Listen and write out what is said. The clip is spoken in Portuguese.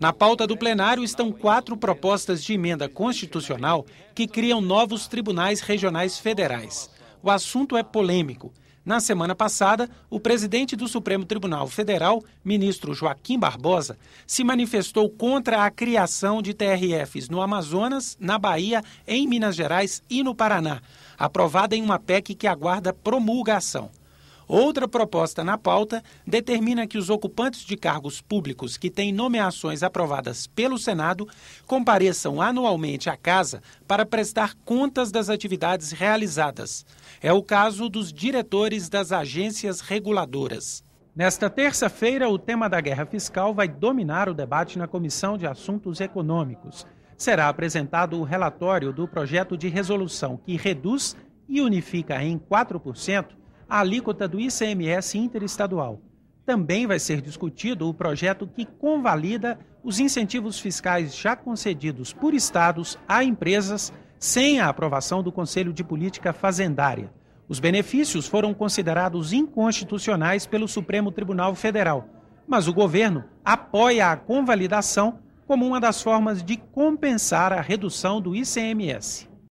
Na pauta do plenário estão quatro propostas de emenda constitucional que criam novos tribunais regionais federais. O assunto é polêmico. Na semana passada, o presidente do Supremo Tribunal Federal, ministro Joaquim Barbosa, se manifestou contra a criação de TRFs no Amazonas, na Bahia, em Minas Gerais e no Paraná, aprovada em uma PEC que aguarda promulgação. Outra proposta na pauta determina que os ocupantes de cargos públicos que têm nomeações aprovadas pelo Senado compareçam anualmente à Casa para prestar contas das atividades realizadas. É o caso dos diretores das agências reguladoras. Nesta terça-feira, o tema da guerra fiscal vai dominar o debate na Comissão de Assuntos Econômicos. Será apresentado o relatório do projeto de resolução que reduz e unifica em 4% a alíquota do ICMS interestadual. Também vai ser discutido o projeto que convalida os incentivos fiscais já concedidos por estados a empresas sem a aprovação do Conselho de Política Fazendária. Os benefícios foram considerados inconstitucionais pelo Supremo Tribunal Federal, mas o governo apoia a convalidação como uma das formas de compensar a redução do ICMS.